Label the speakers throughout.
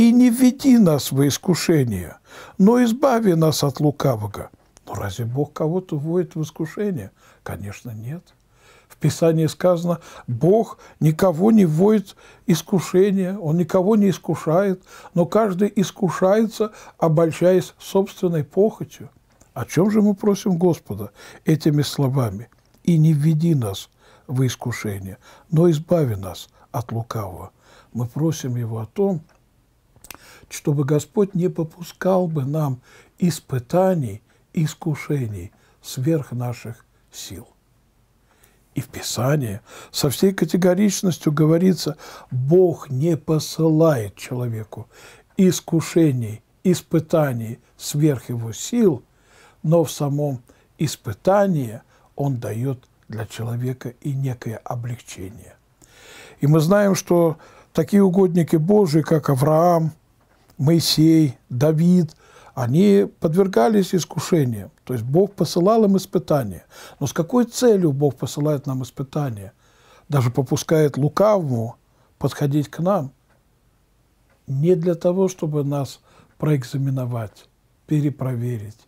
Speaker 1: и не введи нас во искушение, но избави нас от лукавого». Но ну, разве Бог кого-то вводит в искушение? Конечно, нет. В Писании сказано, Бог никого не вводит искушение, Он никого не искушает, но каждый искушается, обольщаясь собственной похотью. О чем же мы просим Господа этими словами? «И не введи нас в искушение, но избави нас от лукавого». Мы просим Его о том, чтобы Господь не попускал бы нам испытаний, искушений сверх наших сил. И в Писании со всей категоричностью говорится, Бог не посылает человеку искушений, испытаний сверх его сил, но в самом испытании он дает для человека и некое облегчение. И мы знаем, что такие угодники Божии, как Авраам, Моисей, Давид, они подвергались искушениям. То есть Бог посылал им испытания. Но с какой целью Бог посылает нам испытания? Даже попускает лукавому подходить к нам. Не для того, чтобы нас проэкзаменовать, перепроверить,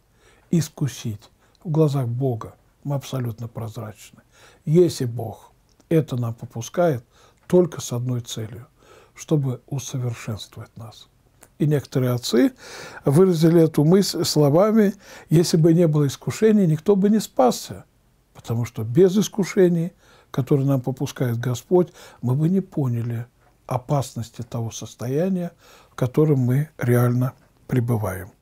Speaker 1: искусить. В глазах Бога мы абсолютно прозрачны. Если Бог это нам попускает, только с одной целью, чтобы усовершенствовать нас – и некоторые отцы выразили эту мысль словами «Если бы не было искушений, никто бы не спасся, потому что без искушений, которые нам попускает Господь, мы бы не поняли опасности того состояния, в котором мы реально пребываем».